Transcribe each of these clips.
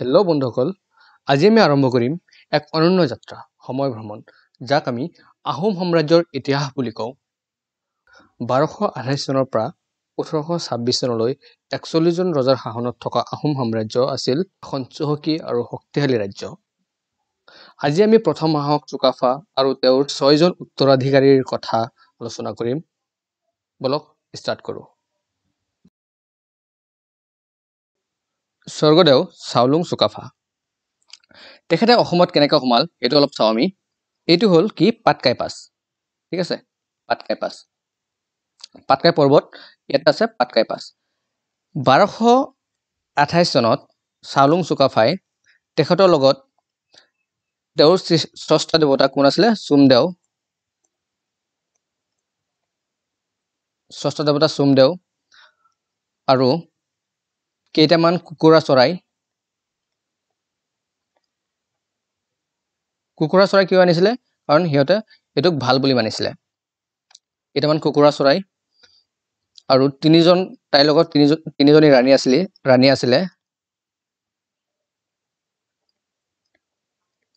hello' বন্ধুসকল আজি আমি আৰম্ভ কৰিম এক অনন্য যাত্ৰা সময় ভ্ৰমণ যাক আমি আহোম সাম্ৰাজ্যৰ ইতিহাস বুলি কওঁ বাৰশ আঠাইছ চনৰ পৰা ওঠৰশ ছাব্বিছ চনলৈ একচল্লিছজন ৰজাৰ শাসনত থকা আহোম সাম্ৰাজ্য আছিল এখন চহকী আৰু শক্তিশালী ৰাজ্য আজি আমি প্ৰথম মাহক চুকাফা আৰু তেওঁৰ ছয়জন উত্তৰাধিকাৰীৰ কথা আলোচনা কৰিম বলক ষ্টাৰ্ট কৰোঁ স্বৰ্গদেউ চাওলুং চুকাফা তেখেতে অসমত কেনেকৈ সোমাল এইটো অলপ চাওঁ আমি এইটো হ'ল কি পাটকাই পাছ ঠিক আছে পাটকাই পাছ পাটকাই পৰ্বত ইয়াত আছে পাটকাই পাছ বাৰশ আঠাইছ চনত চাওলুং চুকাফাই তেখেতৰ লগত তেওঁৰ স্ৰষ্টা দেৱতা কোন আছিলে চোমদেউ স্ৰষ্টা দেৱতা চোমদেউ আৰু কেইটামান কুকুৰা চৰাই কুকুৰা চৰাই কিয় আনিছিলে কাৰণ সিহঁতে সেইটোক ভাল বুলি মানিছিলে কেইটামান কুকুৰা চৰাই আৰু তিনিজন তাইৰ লগত তিনিজন তিনিজনী ৰাণী আছিলে ৰাণী আছিলে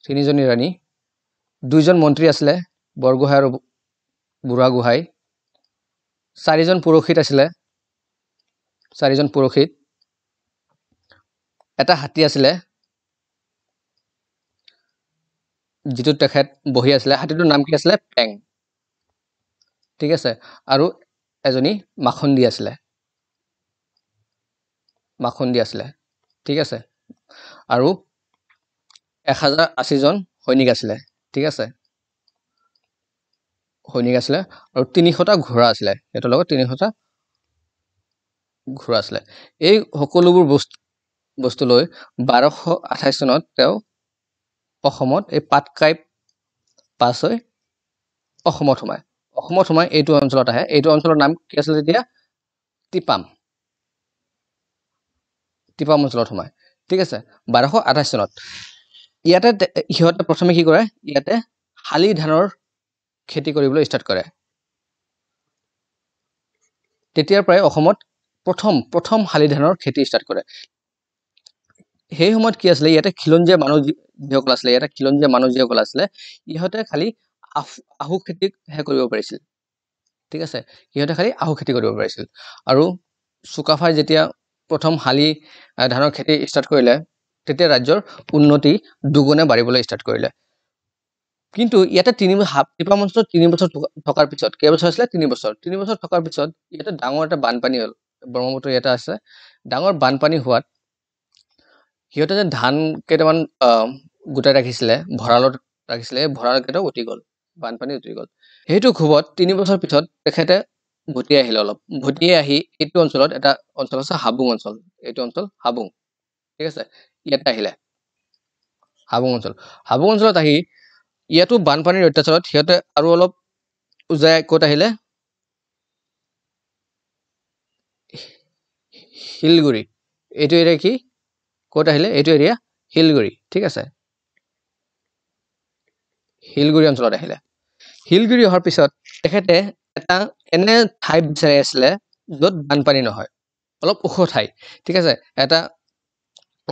তিনিজনী ৰাণী দুইজন মন্ত্ৰী আছিলে বৰগোহাঁই আৰু বুঢ়াগোহাঁই চাৰিজন পুৰোহিত আছিলে চাৰিজন পুৰোহিত এটা হাতী আছিলে যিটো তেখেত বহি আছিলে হাতীটোৰ নাম কি আছিলে পেং ঠিক আছে আৰু এজনী মাখুন্দি আছিলে মাখুন্দি আছিলে ঠিক আছে আৰু এহেজাৰ আশীজন সৈনিক আছিলে ঠিক আছে সৈনিক আছিলে আৰু তিনিশটা ঘোঁৰা আছিলে সিহঁতৰ লগত তিনিশটা ঘোঁৰা আছিলে এই সকলোবোৰ বস্তু বস্তু লৈ বাৰশ আঠাইছ চনত তেওঁ অসমত এই পাটকাই পাছ হৈ অসমত সোমায় অসমত সোমাই এইটো অঞ্চলত আহে এইটো অঞ্চলৰ নাম কি আছিল তেতিয়া টিপাম টিপাম অঞ্চলত সোমায় ঠিক আছে বাৰশ আঠাইছ চনত ইয়াতে সিহঁতে প্ৰথমে কি কৰে ইয়াতে শালি ধানৰ খেতি কৰিবলৈ ষ্টাৰ্ট কৰে তেতিয়াৰ পৰাই অসমত প্ৰথম প্ৰথম শালি ধানৰ খেতি ষ্টাৰ্ট কৰে সেই সময়ত কি আছিলে ইয়াতে খিলঞ্জীয়া মানুহ যিসকল আছিলে ইয়াতে খিলঞ্জীয়া মানুহ যিসকল আছিলে ইহঁতে খালী আহু খেতিকহে কৰিব পাৰিছিল ঠিক আছে সিহঁতে খালি আহু খেতি কৰিব পাৰিছিল আৰু চুকাফাই যেতিয়া প্ৰথম শালি ধানৰ খেতি ষ্টাৰ্ট কৰিলে তেতিয়া ৰাজ্যৰ উন্নতি দুগুণে বাঢ়িবলৈ ষ্টাৰ্ট কৰিলে কিন্তু ইয়াতে তিনি টিপা মঞ্চত তিনি বছৰ থকাৰ পিছত কেইবছৰ আছিলে তিনি বছৰ তিনি বছৰ থকাৰ পিছত ইয়াতে ডাঙৰ এটা বানপানী হ'ল ব্ৰহ্মপুত্ৰ ইয়াতে আছে ডাঙৰ বানপানী হোৱাত সিহঁতে যে ধান কেইটামান গোটাই ৰাখিছিলে ভঁৰালত ৰাখিছিলে সেই ভঁৰালকেইটাও উটি গ'ল বানপানী উটি গ'ল সেইটো খুবত তিনি বছৰ পিছত তেখেতে ভুটি আহিলে অলপ ভুটি আহি এইটো অঞ্চলত এটা অঞ্চল আছে হাবুং অঞ্চল এইটো অঞ্চল হাবুং ঠিক আছে ইয়াতে আহিলে হাবুং অঞ্চল হাবুং অঞ্চলত আহি ইয়াতো বানপানীৰ অত্যাচাৰত সিহঁতে আৰু অলপ উজাই ক'ত আহিলে শিলগুৰি এইটো এতিয়া কি ক'ত আহিলে এইটো এৰিয়া শিলগুৰি ঠিক আছে শিলগুৰি অঞ্চলত আহিলে শিলগুৰি অহাৰ পিছত তেখেতে এটা এনে ঠাই বিচাৰি আছিলে য'ত বানপানী নহয় অলপ ওখ ঠাই ঠিক আছে এটা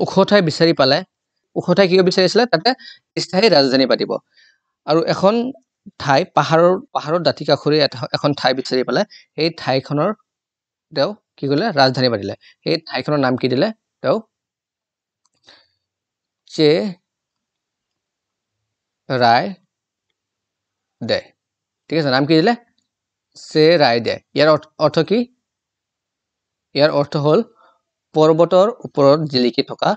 ওখ ঠাই বিচাৰি পালে ওখ ঠাই কিয় বিচাৰিছিলে তাতে স্থায়ী ৰাজধানী পাতিব আৰু এখন ঠাই পাহাৰৰ পাহাৰৰ দাঁতি কাষৰি এখন ঠাই বিচাৰি পালে সেই ঠাইখনৰ তেওঁ কি কৰিলে ৰাজধানী পাতিলে সেই ঠাইখনৰ নাম কি দিলে তেওঁ চেয়ে রায় দে ঠিক আছে নাম কি দিলে সে রায় দে ইয়াৰ অৰ্থ কি ইয়াৰ অৰ্থ হ'ল পৰ্বতৰ ওপৰত জিলিকি থকা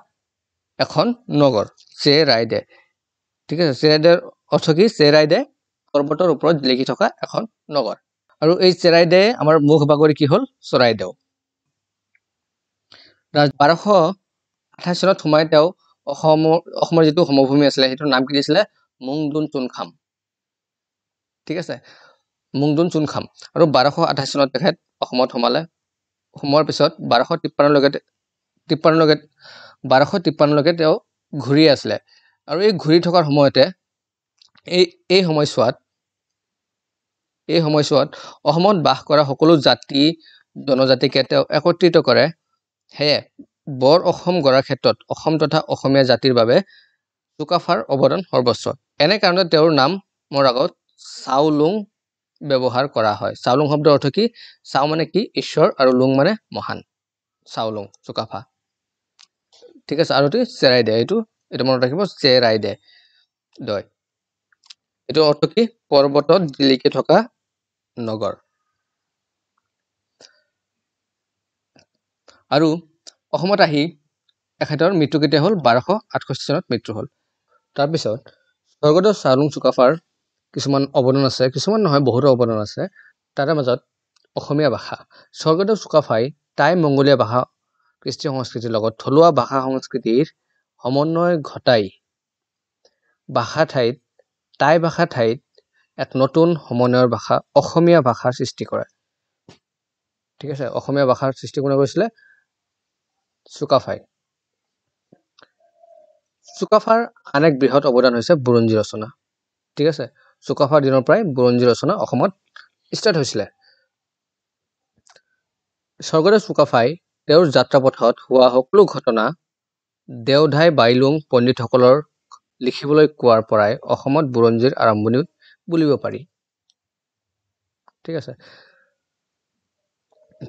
এখন নগৰ চে ৰায় দে ঠিক আছে চে ৰাইডৰ অৰ্থ কি চে ৰায় দে পৰ্বতৰ ওপৰত জিলিকি থকা এখন নগৰ আৰু এই চেৰাই দে আমাৰ মুখ বাগৰি কি হ'ল চৰাইদেউ বাৰশ আঠাইছ চনত সোমাই তেওঁ অসমৰ অসমৰ যিটো সমভূমি আছিলে সেইটোৰ নাম কি দিছিলে মুংদুন চুনখাম ঠিক আছে মুংদুন চুনখাম আৰু বাৰশ আঠাইশ চনত তেখেত অসমত সোমালে সোমোৱাৰ পিছত বাৰশ তিপ্পান্নলৈকে তিপ্পান্নলৈকে বাৰশ তিপ্পান্নলৈকে তেওঁ ঘূৰি আছিলে আৰু এই ঘূৰি থকাৰ সময়তে এই এই সময়ছোৱাত এই সময়ছোৱাত অসমত বাস কৰা সকলো জাতি জনজাতিকে তেওঁ একত্ৰিত কৰে সেয়ে বৰ অসম গঢ়াৰ ক্ষেত্ৰত অসম তথা অসমীয়া জাতিৰ বাবে চুকাফাৰ অৱদান সৰ্বোচ্চ এনে কাৰণে তেওঁৰ নামৰ আগত চাওলুং ব্যৱহাৰ কৰা হয় চাওলুং শব্দৰ অৰ্থ কি চাও মানে কি ঈশ্বৰ আৰু লুং মানে মহান চাওলুং চুকাফা ঠিক আছে আৰু এইটো চেৰাই দে এইটো এইটো মনত ৰাখিব চেৰাই দে দয় এইটো অৰ্থ কি পৰ্বতত জিলিকি থকা নগৰ আৰু অসমত আহি এখেতৰ মৃত্যু কেতিয়া হ'ল বাৰশ আঠষষ্ঠি চনত মৃত্যু হ'ল তাৰপিছত স্বৰ্গদেউ চাৰুং চুকাফাৰ কিছুমান অৱদান আছে কিছুমান নহয় বহুতো অৱদান আছে তাৰে মাজত অসমীয়া ভাষা স্বৰ্গদেউ চুকাফাই টাই মংগোলীয়া ভাষা কৃষ্টি সংস্কৃতিৰ লগত থলুৱা ভাষা সংস্কৃতিৰ সমন্বয় ঘটাই ভাষা ঠাইত টাই ভাষা ঠাইত এক নতুন সমন্বয়ৰ ভাষা অসমীয়া ভাষাৰ সৃষ্টি কৰে ঠিক আছে অসমীয়া ভাষাৰ সৃষ্টি কোনে কৰিছিলে চুকাফাই চুকাফাৰ আন এক বৃহৎ অৱদান হৈছে বুৰঞ্জী ৰচনা ঠিক আছে চুকাফাৰ দিনৰ পৰাই বুৰঞ্জী ৰচনা অসমত ষ্টাৰ্ট হৈছিলে স্বৰ্গদেৱ চুকাফাই তেওঁৰ যাত্ৰা পথত হোৱা সকলো ঘটনা দেওধাই বাইলুং পণ্ডিতসকলৰ লিখিবলৈ কোৱাৰ পৰাই অসমত বুৰঞ্জীৰ আৰম্ভণি বুলিব পাৰি ঠিক আছে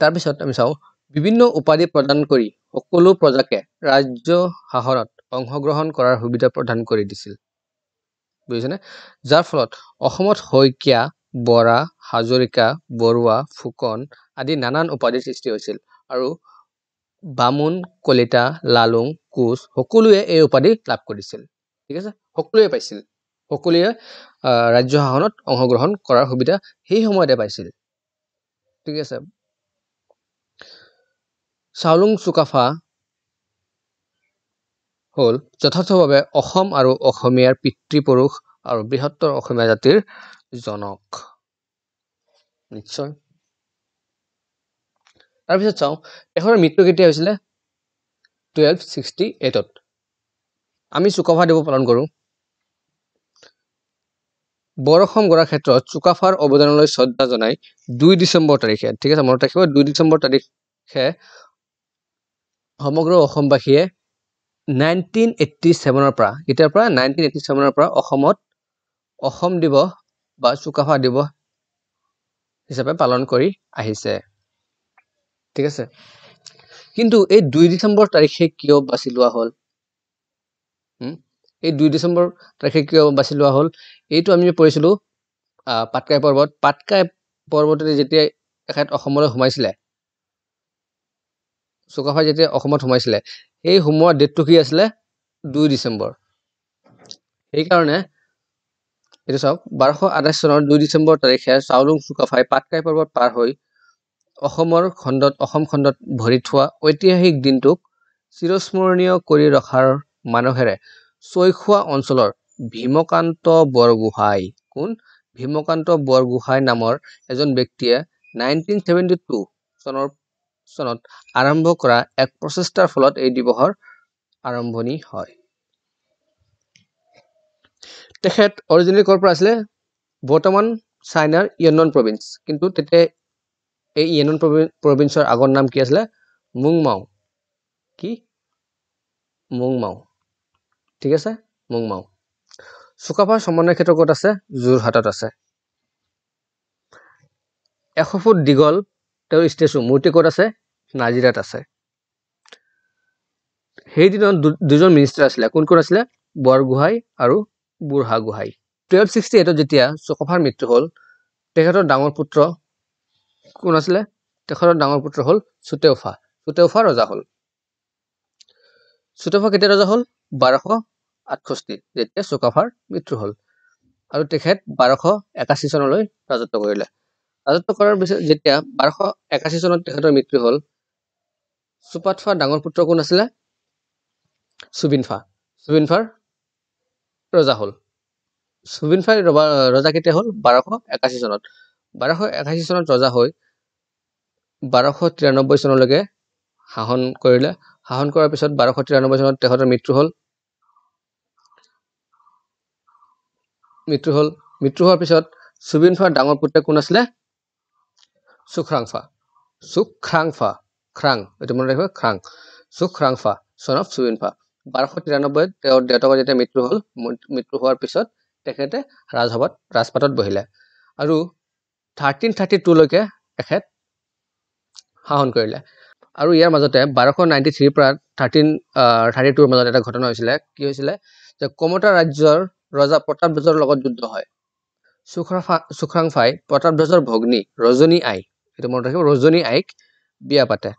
তাৰপিছত আমি চাওঁ বিভিন্ন উপাধি প্ৰদান কৰি সকলো প্ৰজাকে ৰাজ্য শাসনত অংশগ্ৰহণ কৰাৰ সুবিধা প্ৰদান কৰি দিছিল বুজিছেনে যাৰ ফলত অসমত শইকীয়া বৰা হাজৰিকা বৰুৱা ফুকন আদি নানান উপাধিৰ সৃষ্টি হৈছিল আৰু বামুণ কলিতা লালুং কোচ সকলোৱে এই উপাধি লাভ কৰিছিল ঠিক আছে সকলোৱে পাইছিল সকলোৱে ৰাজ্য শাসনত অংশগ্ৰহণ কৰাৰ সুবিধা সেই সময়তে পাইছিল ঠিক আছে চাউলুং চুকাফা হ'ল যথাৰ্থভাৱে অসম আৰু অসমীয়াৰ পিতৃ পুৰুষ আৰু বৃহত্তৰ অসমীয়া জাতিৰ জনক নিশ্চয় তাৰপিছত চাওঁ এখনৰ মৃত্যু কেতিয়া হৈছিলে টুৱেলভ ছিক্সটি এইটত আমি চুকাফা দিৱস পালন কৰোঁ বৰ অসম গঢ়াৰ ক্ষেত্ৰত চুকাফাৰ অৱদানলৈ শ্ৰদ্ধা জনাই দুই ডিচেম্বৰ তাৰিখে ঠিক আছে মনত ৰাখিব দুই ডিচেম্বৰ তাৰিখে সমগ্ৰ অসমবাসীয়ে নাইনটিন এইটটি ছেভেনৰ পৰা কেতিয়াৰ পৰা নাইনটিন এইটি ছেভেনৰ পৰা অসমত অসম দিৱস বা চুকাফা দিৱস হিচাপে পালন কৰি আহিছে ঠিক আছে কিন্তু এই দুই ডিচেম্বৰ তাৰিখে কিয় বাছি লোৱা হ'ল এই দুই ডিচেম্বৰ তাৰিখে কিয় বাছি লোৱা হ'ল এইটো আমি পঢ়িছিলোঁ পাটকাই পৰ্বত পাটকাই পৰ্বতে যেতিয়া এখেত অসমলৈ সোমাইছিলে চুকাফাই যেতিয়া অসমত সোমাইছিলে সেই সোমোৱা ডেটটো কি আছিলে দুই ডিচেম্বৰ সেইকাৰণে এইটো চাওক বাৰশ আঠাইছ চনৰ দুই ডিচেম্বৰ তাৰিখে চাউলুং চুকাফাই পাটকাই পৰ্বত পাৰ হৈ অসমৰ খণ্ডত অসম খণ্ডত ভৰি থোৱা ঐতিহাসিক দিনটোক চিৰস্মৰণীয় কৰি ৰখাৰ মানুহেৰে চৈখোৱা অঞ্চলৰ ভীমকান্ত বৰগোহাঁই কোন ভীমকান্ত বৰগোহাঁই নামৰ এজন ব্যক্তিয়ে নাইনটিন ছেভেণ্টি টু চনৰ চনত আৰম্ভ কৰা এক প্ৰচেষ্টাৰ ফলত এই দিৱসৰ আৰম্ভণি হয় তেখেত অৰিজিনেল ক'ৰ পৰা আছিলে বৰ্তমান চাইনাৰ ইয়নন প্ৰভিঞ্চ কিন্তু তেতিয়া এই ইয়নন প্ৰভিঞ্চৰ আগৰ নাম কি আছিলে মুংমাও কি মুংমাও ঠিক আছে মুংমাও চুকাফাৰ সমন্বয় ক্ষেত্ৰ ক'ত আছে যোৰহাটত আছে এশ ফুট দীঘল তেওঁৰ ষ্টেচু মূৰ্তি ক'ত আছে নাজিৰাত আছে সেইদিনত দুজন মিনিষ্টাৰ আছিলে কোন কোন আছিলে বৰগোহাঁই আৰু বুঢ়াগোহাঁই টুৱেলভ ছিক্সটি এইটত যেতিয়া চুকফাৰ মৃত্যু হ'ল তেখেতৰ ডাঙৰ পুত্ৰ কোন আছিলে তেখেতৰ ডাঙৰ পুত্ৰ হ'ল চুটেওফা চুটেওফা ৰজা হ'ল চুটেওফা কেতিয়া ৰজা হ'ল বাৰশ আঠষষ্ঠি যেতিয়া চুকাফাৰ মৃত্যু হ'ল আৰু তেখেত বাৰশ একাশী চনলৈ ৰাজত্ব কৰিলে ৰাজত্ব কৰাৰ পিছত যেতিয়া বাৰশ একাশী চনত তেখেতৰ মৃত্যু হ'ল চুপাতফা ডাঙৰ পুত্ৰ কোন আছিলে চুবিনফা ফাৰ ৰজা হ'ল চুবিনফাৰ ৰবা ৰজা কেতিয়া হ'ল বাৰশ একাশী চনত বাৰশ একাশী চনত ৰজা হৈ বাৰশ তিৰানব্বৈ চনলৈকে শাসন কৰিলে শাসন কৰাৰ পিছত বাৰশ তিৰানব্বৈ চনত তেখেতৰ মৃত্যু হ'ল মৃত্যু হ'ল মৃত্যু হোৱাৰ পিছত চুবিনফাৰ ডাঙৰ পুত্ৰ কোন আছিলে สุครังฟะสุครังฟะครังเอตมันเรียกว่าครังสุครังฟะสนับสุวินฟะบาร์คอติรานบดเดอร์เดอร์ตัวจิตเตมิตรุฮอลมิตรุฮอลพิสัตเทคเนตราชบัตราชปัตต์บุหิเลอารู13 32ลูกเอเอขัดฮาฮอนกุยเลอารู้ยามมาจัตเต้บาร์คอ93ปรา13 32มาจัตเต้ขัตโนอิสเลคีอิสเลจะโคมอตาราจจอร์ราชาปัตต์บุจจอร์ลกัดจุดด้วยสุครังฟะสุครังฟะปัตต์บุจจอร์บุกนีโรจุนีไอ এইটো মনত ৰাখিব ৰজনী আইক বিয়া পাতে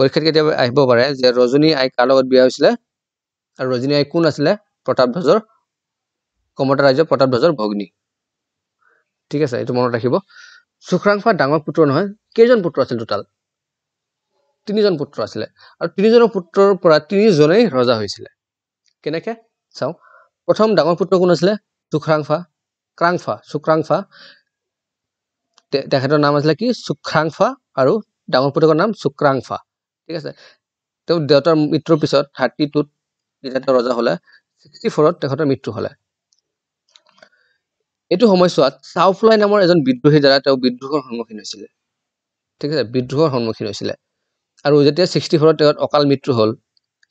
পৰীক্ষাত কেতিয়াবা আহিব পাৰে যে ৰজনী আইক কাৰ লগত বিয়া হৈছিলে আৰু ৰজনী আইক কোন আছিলে প্ৰতাপ প্ৰতাপধ্বজৰ কমতা প্ৰতাপ প্ৰতাপধ্বজৰ ভগ্নী ঠিক আছে এইটো মনত ৰাখিব চুখ্ৰাংফা ডাঙৰ পুত্ৰ নহয় কেইজন পুত্ৰ আছিল টোটাল তিনিজন পুত্ৰ আছিলে আৰু তিনিজনৰ পুত্ৰৰ পৰা তিনিজনেই ৰজা হৈছিলে কেনেকে চাওঁ প্ৰথম ডাঙৰ পুত্ৰ কোন আছিলে চুখ্ৰাংফা ক্ৰাংফা চুক্ৰাংফা তেখেতৰ নাম আছিলে কি চুক্ৰাংফা আৰু ডাঙৰ পুতেকৰ নাম চুক্ৰাংফা ঠিক আছে তেওঁ দেউতাৰ মৃত্যুৰ পিছত থাৰ্টি টুত যেতিয়া তেওঁ ৰজা হ'লে ছিক্সটি ফ'ৰত তেখেতৰ মৃত্যু হ'লে এইটো সময়ছোৱাত চাওফ্লাই নামৰ এজন বিদ্ৰোহীৰ দ্বাৰা তেওঁ বিদ্ৰোহৰ সন্মুখীন হৈছিলে ঠিক আছে বিদ্ৰোহৰ সন্মুখীন হৈছিলে আৰু যেতিয়া ছিক্সটি ফ'ৰত তেওঁ অকাল মৃত্যু হ'ল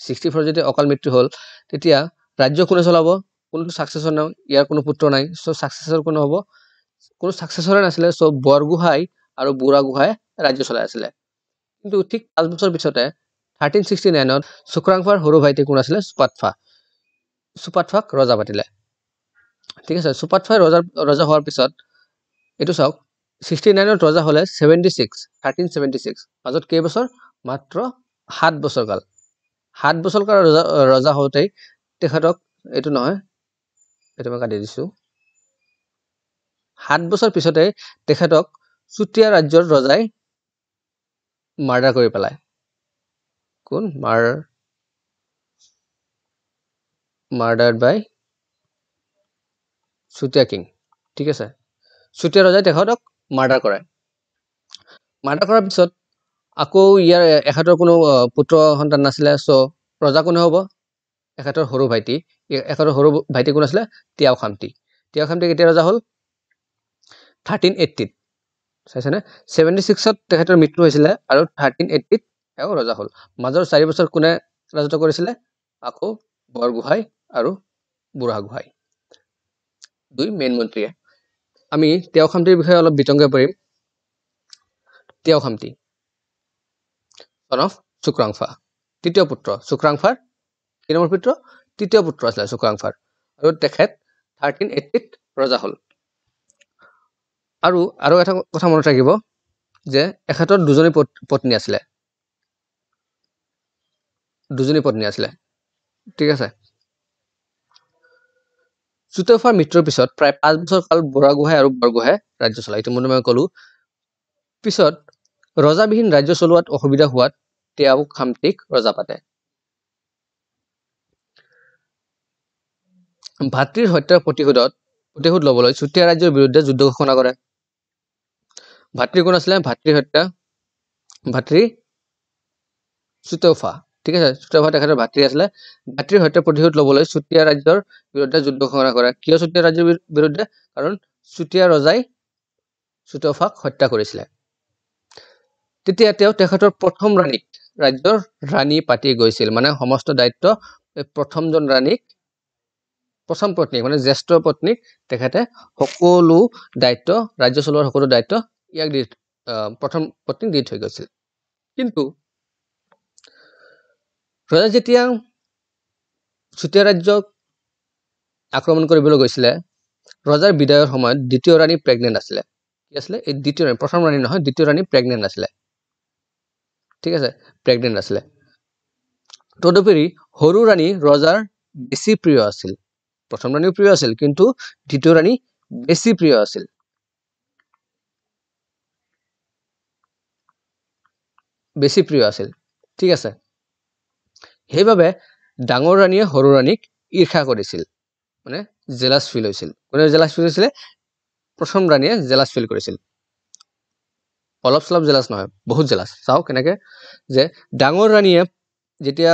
ছিক্সটি ফ'ৰত যেতিয়া অকাল মৃত্যু হ'ল তেতিয়া ৰাজ্য কোনে চলাব কোনোটো ছাকচেছৰ নাই ইয়াৰ কোনো পুত্ৰ নাই চ' ছাকচেছৰ কোনো হ'ব কোনো চাকচেছৰে নাছিলে চ' বৰগোহাঁই আৰু বুঢ়াগোহাঁই ৰাজ্য চলাই আছিলে কিন্তু ঠিক পাঁচ বছৰ পিছতে থাৰ্টিন ছিক্সটি নাইনত চুক্ৰাংফাৰ সৰু ভাইটি কোন আছিলে চুপাটফা চুপাটফাক ৰজা পাতিলে ঠিক আছে চুপাটফাই ৰজা ৰজা হোৱাৰ পিছত এইটো চাওক ছিক্সটি নাইনত ৰজা হ'লে seventy six thirteen seventy six মাজত কেইবছৰ মাত্ৰ সাত বছৰ কাল সাত বছৰ কাল ৰজা ৰজা হওঁতেই তেখেতক এইটো নহয় এইটো মই কাটি দিছোঁ সাত বছৰ পিছতে তেখেতক চুতীয়া ৰাজ্যৰ ৰজাই মাৰ্ডাৰ কৰি পেলায় কোন মাৰ মাৰ্ডাৰ বাই চুতীয়া কিং ঠিক আছে চুতীয়া ৰজাই তেখেতক মাৰ্ডাৰ কৰে মাৰ্ডাৰ কৰাৰ পিছত আকৌ ইয়াৰ এখেতৰ কোনো পুত্ৰ সন্তান নাছিলে চ' ৰজা কোনে হ'ব এখেতৰ সৰু ভাইটি এখেতৰ সৰু ভাইটি কোন আছিলে তিয়াও খামটি তিয়াও খামটি কেতিয়া ৰজা হ'ল থাৰ্টিন এইটিত চাইছেনে ছেভেণ্টি ছিক্সত তেখেতৰ মৃত্যু হৈছিলে আৰু থাৰ্টিন এইটিত তেওঁ ৰজা হ'ল মাজৰ চাৰি বছৰ কোনে ৰাজত্ব কৰিছিলে আকৌ বৰগোহাঁই আৰু বুঢ়াগোহাঁই দুই মেইন মন্ত্ৰীয়ে আমি তেওঁ খামটিৰ বিষয়ে অলপ বিতংগ কৰিম তেওঁ খামটি অফ চুক্ৰাংফা তৃতীয় পুত্ৰ চুক্ৰাংফাৰ কি নম্বৰ পুত্ৰ তৃতীয় পুত্ৰ আছিলে চুক্ৰাংফাৰ আৰু তেখেত থাৰ্টিন এইটিত ৰজা হ'ল আৰু আৰু এটা কথা মনত ৰাখিব যে এখেতৰ দুজনী পত্নী আছিলে দুজনী পত্নী আছিলে ঠিক আছে চুতফাৰ মৃত্যুৰ পিছত প্ৰায় পাঁচ বছৰ কাল বুঢ়াগোহাঁই আৰু বৰগোহাঁই ৰাজ্য চলায় ইতিমধ্যে মই কলো পিছত ৰজাবিহীন ৰাজ্য চলোৱাত অসুবিধা হোৱাত তেওঁ খামটিক ৰজা পাতে ভাতৃৰ হত্যাৰ প্ৰতিশোধত প্ৰতিশোধ ল'বলৈ চুতীয়া ৰাজ্যৰ বিৰুদ্ধে যুদ্ধ ঘোষণা কৰে ভাতৃ কোন আছিলে হত্যা ভাতৃ চুতফা ঠিক আছে চুতফা তেখেতৰ ভাতৃ আছিলে ভাতৃহত্যাৰ প্ৰতিশোধ ল'বলৈ চুতীয়া ৰাজ্যৰ বিৰুদ্ধে যুদ্ধ ঘোষণা কৰে কিয় চুতীয়া ৰাজ্যৰ বিৰুদ্ধে কাৰণ চুতীয়া ৰজাই চুতফাক হত্যা কৰিছিলে তেতিয়া তেওঁ তেখেতৰ প্ৰথম ৰাণীক ৰাজ্যৰ ৰাণী পাতি গৈছিল মানে সমস্ত দায়িত্ব প্ৰথমজন ৰাণীক প্ৰথম পত্নীক মানে জ্যেষ্ঠ পত্নীক তেখেতে সকলো দায়িত্ব ৰাজ্য চলোৱাৰ সকলো দায়িত্ব ইয়াক দি প্ৰথম পত্নীক দি থৈ গৈছিল কিন্তু ৰজা যেতিয়া চুতীয়া ৰাজ্যক আক্ৰমণ কৰিবলৈ গৈছিলে ৰজাৰ বিদায়ৰ সময়ত দ্বিতীয় ৰাণী প্ৰেগনেণ্ট আছিলে কি আছিলে এই দ্বিতীয় ৰাণী প্ৰথম ৰাণী নহয় দ্বিতীয় ৰাণী প্ৰেগনেণ্ট আছিলে ঠিক আছে প্ৰেগনেণ্ট আছিলে তদুপৰি সৰু ৰাণী ৰজাৰ বেছি প্ৰিয় আছিল প্ৰথম ৰাণীও প্ৰিয় আছিল কিন্তু দ্বিতীয় ৰাণী বেছি প্ৰিয় আছিল বেছি প্ৰিয় আছিল ঠিক আছে সেইবাবে ডাঙৰ ৰাণীয়ে সৰু ৰাণীক ঈৰ্ষা কৰিছিল মানে জেলাচ ফিল হৈছিল কোনে জেলাছ ফিল হৈছিলে প্ৰথম ৰাণীয়ে জেলাছ ফিল কৰিছিল অলপ চলপ জেলাছ নহয় বহুত জেলাছ চাওক কেনেকে যে ডাঙৰ ৰাণীয়ে যেতিয়া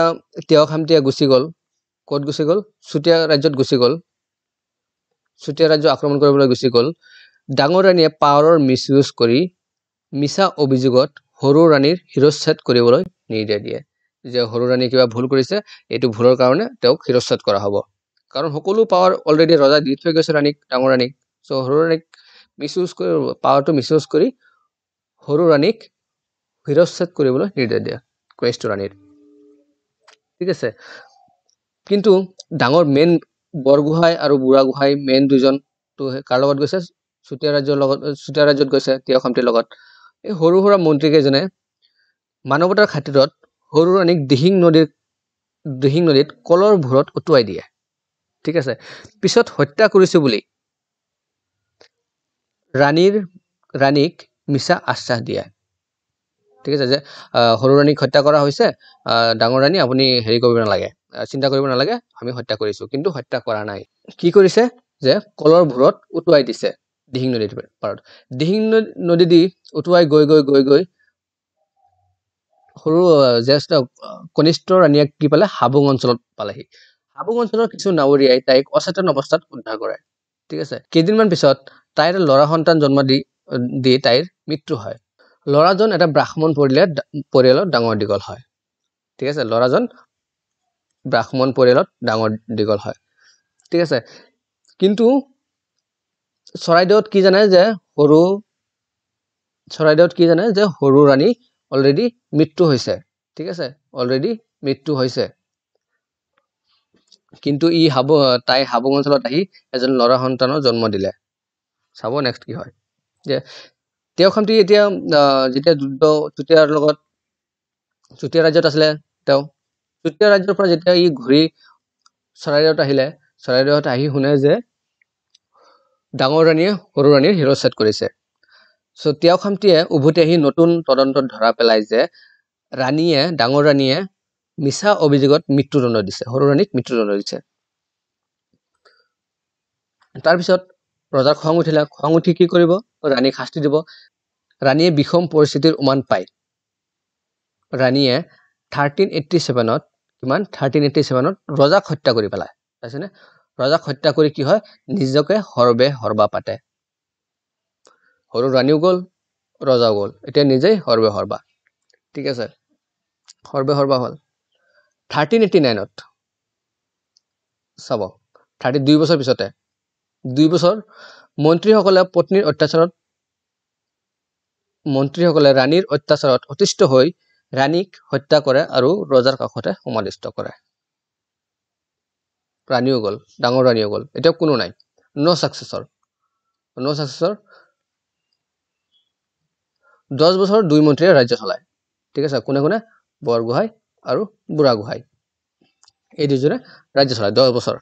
তেওঁ খামতীয়া গুচি গ'ল ক'ত গুচি গ'ল চুতীয়া ৰাজ্যত গুচি গ'ল চুতীয়া ৰাজ্য আক্ৰমণ কৰিবলৈ গুচি গ'ল ডাঙৰ ৰাণীয়ে পাৱাৰৰ মিছ ইউজ কৰি মিছা অভিযোগত সৰু ৰাণীৰ শিৰচ্ছেদ কৰিবলৈ নিৰ্দেশ দিয়ে যে সৰু ৰাণী কিবা ভুল কৰিছে এইটো ভুলৰ কাৰণে তেওঁক শিৰচ্ছেদ কৰা হ'ব কাৰণ সকলো পাৱাৰ অলৰেডি ৰজাই দি থৈ গৈছে ৰাণীক ডাঙৰ ৰাণীক চ' সৰু ৰাণীক মিছ ইউজ কৰি পাৱাৰটো মিছ ইউজ কৰি সৰু ৰাণীক শিৰচ্ছেদ কৰিবলৈ নিৰ্দেশ দিয়ে কুৱেচটো ৰাণীৰ ঠিক আছে কিন্তু ডাঙৰ মেইন বৰগোহাঁই আৰু বুঢ়া গোহাঁই মেইন দুজনটো কাৰ লগত গৈছে চুতীয়া ৰাজ্যৰ লগত চুতীয়া ৰাজ্যত গৈছে তিয় তিয়াসমটিৰ লগত এই সৰু সুৰা মন্ত্ৰী কেইজনে মানৱতাৰ খাতিৰত সৰু ৰাণীক দিহিং নদীৰ দিহিং নদীত কলৰ ভোৰত উটুৱাই দিয়ে ঠিক আছে পিছত হত্যা কৰিছো বুলি ৰাণীৰ ৰাণীক মিছা আশ্বাস দিয়ে ঠিক আছে যে সৰু ৰাণীক হত্যা কৰা হৈছে ডাঙৰ ৰাণী আপুনি হেৰি কৰিব নালাগে চিন্তা কৰিব নালাগে আমি হত্যা কৰিছো কিন্তু হত্যা কৰা নাই কি কৰিছে যে কলৰ ভূৰত উটুৱাই দিছে দিহিং নদী পাৰত দিহিং নদী দি উটুৱাই গৈ গৈ গৈ গৈ সৰু জ্যেষ্ঠ কনিষ্ঠ ৰাণীয়ে কি পালে হাবুং অঞ্চলত পালেহি হাবুং অঞ্চলৰ কিছু নাৱৰীয়াই তাইক অচেতন অৱস্থাত উদ্ধাৰ কৰে ঠিক আছে কেইদিনমান পিছত তাইৰ ল'ৰা সন্তান জন্ম দি দি তাইৰ মৃত্যু হয় ল'ৰাজন এটা ব্ৰাহ্মণ পৰিলে পৰিয়ালত ডাঙৰ দীঘল হয় ঠিক আছে ল'ৰাজন ব্ৰাহ্মণ পৰিয়ালত ডাঙৰ দীঘল হয় ঠিক আছে কিন্তু চৰাইদেউত কি জানে যে সৰু চৰাইদেউত কি জানে যে সৰু ৰাণী অলৰেডি মৃত্যু হৈছে ঠিক আছে অলৰেডি মৃত্যু হৈছে কিন্তু ই হাবু তাই হাবুং অঞ্চলত আহি এজন ল'ৰা সন্তানৰ জন্ম দিলে চাব নেক্সট কি হয় যে তেওঁ খামটি এতিয়া যেতিয়া যুদ্ধ চুতীয়াৰ লগত চুতীয়া ৰাজ্যত আছিলে তেওঁ চুতীয়া ৰাজ্যৰ পৰা যেতিয়া ই ঘূৰি চৰাইদেউত আহিলে চৰাইদেউত আহি শুনে যে ডাঙৰ ৰাণীয়ে সৰু ৰাণীৰ শিৰচ্ছেদ কৰিছে চ' তিয়াও খামটিয়ে উভতি আহি নতুন তদন্তত ধৰা পেলায় যে ৰাণীয়ে ডাঙৰ ৰাণীয়ে মিছা অভিযোগত মৃত্যুদণ্ড দিছে সৰু ৰাণীক মৃত্যুদণ্ড দিছে তাৰপিছত ৰজাৰ খং উঠিলে খং উঠি কি কৰিব ৰাণীক শাস্তি দিব ৰাণীয়ে বিষম পৰিস্থিতিৰ উমান পায় ৰাণীয়ে থাৰ্টিন এইটটি চেভেনত কিমান থাৰ্টিন এইটি চেভেনত ৰজাক হত্যা কৰি পেলায় পাইছেনে ৰজাক হত্যা কৰি কি হয় নিজকে সৰ্বে সৰ্বা পাতে সৰু ৰাণীও গ'ল ৰজাও গ'ল এতিয়া নিজেই সৰ্বে সৰ্বা ঠিক আছে সৰ্বে সৰ্বা হ'ল থাৰ্টিন এইটি নাইনত চাব থাৰ্টি দুই বছৰ পিছতে দুই বছৰ মন্ত্ৰীসকলে পত্নীৰ অত্যাচাৰত মন্ত্ৰীসকলে ৰাণীৰ অত্যাচাৰত অতিষ্ঠ হৈ ৰাণীক হত্যা কৰে আৰু ৰজাৰ কাষতে সমাদিষ্ট কৰে প্ৰাণীও গ'ল ডাঙৰ প্ৰাণীও গ'ল এতিয়াও কোনো নাই ন' ছাকচেছৰ ন' ছাকচেছৰ দহ বছৰ দুই মন্ত্ৰীয়ে ৰাজ্য চলায় ঠিক আছে কোনে কোনে বৰগোহাঁই আৰু বুঢ়াগোহাঁই এই দুজনে ৰাজ্য চলায় দহ বছৰ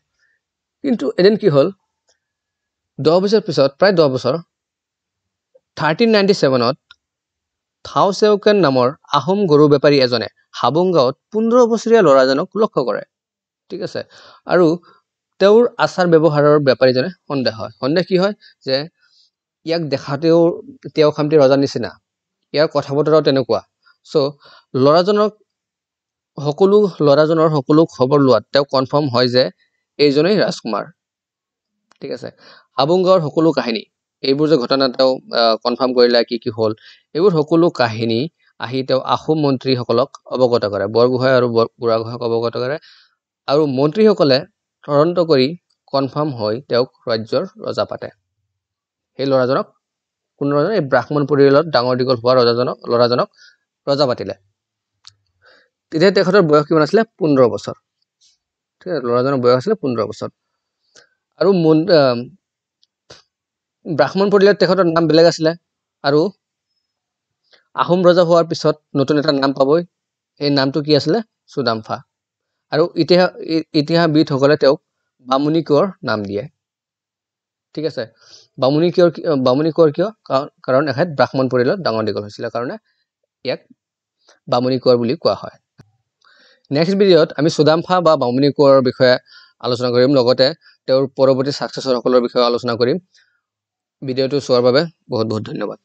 কিন্তু এদিন কি হ'ল দহ বছৰ পিছত প্ৰায় দহ বছৰ থাৰ্টিন নাইণ্টি ছেভেনত থাও চেউকেন নামৰ আহোম গৰু বেপাৰী এজনে হাবুং গাঁৱত পোন্ধৰ বছৰীয়া ল'ৰাজনক লক্ষ্য কৰে ঠিক আছে আৰু তেওঁৰ আচাৰ ব্যৱহাৰৰ বেপাৰীজনে সন্দেহ হয় সন্দেহ কি হয় যে ইয়াক দেখাতেও তেওঁ খামতি ৰজাৰ নিচিনা ইয়াৰ কথা বতৰাও তেনেকুৱা চ' ল'ৰাজনক সকলো ল'ৰাজনৰ সকলো খবৰ লোৱাত তেওঁ কনফাৰ্ম হয় যে এইজনেই ৰাজকুমাৰ ঠিক আছে হাবুংগৰ সকলো কাহিনী এইবোৰ যে ঘটনা তেওঁ কনফাৰ্ম কৰিলে কি কি হ'ল এইবোৰ সকলো কাহিনী আহি তেওঁ আহোম মন্ত্ৰীসকলক অৱগত কৰে বৰগোহাঁই আৰু বৰ বুঢ়াগোহাঁইক অৱগত কৰে আৰু মন্ত্ৰীসকলে তদন্ত কৰি কনফাৰ্ম হৈ তেওঁক ৰাজ্যৰ ৰজা পাতে সেই ল'ৰাজনক কোনো ল'ৰাজনক এই ব্ৰাহ্মণ পৰিয়ালত ডাঙৰ দীঘল হোৱা ৰজাজনক ল'ৰাজনক ৰজা পাতিলে তেতিয়া তেখেতৰ বয়স কিমান আছিলে পোন্ধৰ বছৰ ঠিক আছে ল'ৰাজনৰ বয়স আছিলে পোন্ধৰ বছৰ আৰু মন ব্ৰাহ্মণ পৰিয়ালত তেখেতৰ নাম বেলেগ আছিলে আৰু আহোম ৰজা হোৱাৰ পিছত নতুন এটা নাম পাবই সেই নামটো কি আছিলে চুদাম্ফা আৰু ইতিহাস ইতিহাসবিদসকলে তেওঁক বামুণী কোঁৱৰ নাম দিয়ে ঠিক আছে বামুণী কিয় বামুণী কোঁৱৰ কিয় কাৰণ এখেত ব্ৰাহ্মণ পৰিয়ালত ডাঙৰ দীঘল হৈছিলে কাৰণে ইয়াক বামুণী কোঁৱৰ বুলি কোৱা হয় নেক্সট ভিডিঅ'ত আমি চুদাম্ফা বা বামুণী কোঁৱৰৰ বিষয়ে আলোচনা কৰিম লগতে তেওঁৰ পৰৱৰ্তী ছাকচেছৰসকলৰ বিষয়ে আলোচনা কৰিম ভিডিঅ'টো চোৱাৰ বাবে বহুত বহুত ধন্যবাদ